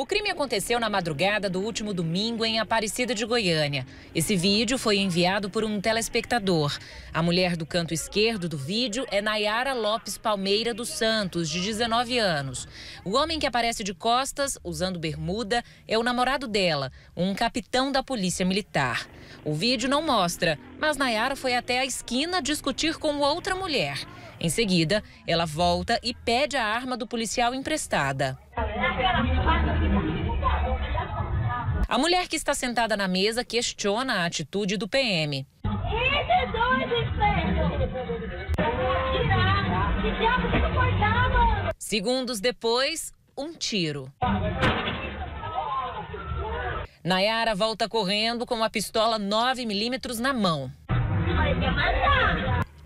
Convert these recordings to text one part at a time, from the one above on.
O crime aconteceu na madrugada do último domingo em Aparecida de Goiânia. Esse vídeo foi enviado por um telespectador. A mulher do canto esquerdo do vídeo é Nayara Lopes Palmeira dos Santos, de 19 anos. O homem que aparece de costas, usando bermuda, é o namorado dela, um capitão da Polícia Militar. O vídeo não mostra, mas Nayara foi até a esquina discutir com outra mulher. Em seguida, ela volta e pede a arma do policial emprestada. A mulher que está sentada na mesa questiona a atitude do PM. Segundos depois, um tiro. Nayara volta correndo com a pistola 9mm na mão.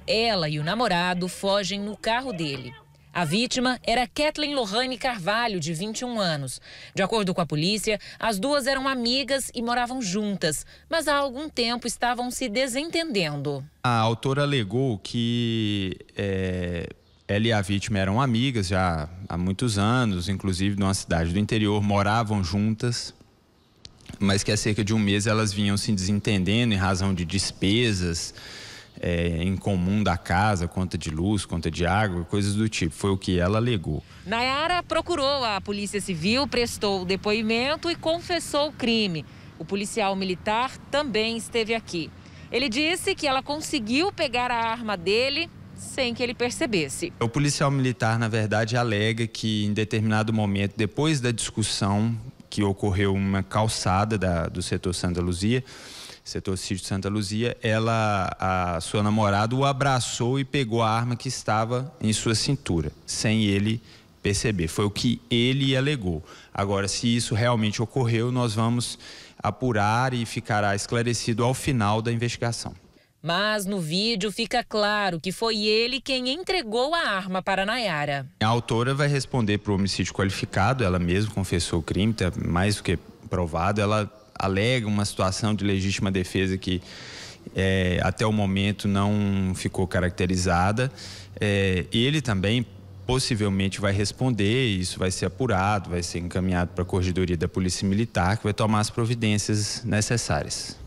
Ela e o namorado fogem no carro dele. A vítima era Kathleen Lohane Carvalho, de 21 anos. De acordo com a polícia, as duas eram amigas e moravam juntas, mas há algum tempo estavam se desentendendo. A autora alegou que é, ela e a vítima eram amigas já há muitos anos, inclusive numa cidade do interior, moravam juntas, mas que há cerca de um mês elas vinham se desentendendo em razão de despesas é, em comum da casa, conta de luz, conta de água, coisas do tipo. Foi o que ela alegou. Nayara procurou a Polícia Civil, prestou o depoimento e confessou o crime. O policial militar também esteve aqui. Ele disse que ela conseguiu pegar a arma dele sem que ele percebesse. O policial militar, na verdade, alega que em determinado momento, depois da discussão que ocorreu uma calçada da, do setor Santa Luzia, setor sítio Santa Luzia, ela, a sua namorada o abraçou e pegou a arma que estava em sua cintura, sem ele perceber. Foi o que ele alegou. Agora, se isso realmente ocorreu, nós vamos apurar e ficará esclarecido ao final da investigação. Mas no vídeo fica claro que foi ele quem entregou a arma para Nayara. A autora vai responder por homicídio qualificado, ela mesma confessou o crime, tá mais do que provado. Ela alega uma situação de legítima defesa que é, até o momento não ficou caracterizada. É, ele também possivelmente vai responder, isso vai ser apurado, vai ser encaminhado para a Corregedoria da Polícia Militar, que vai tomar as providências necessárias.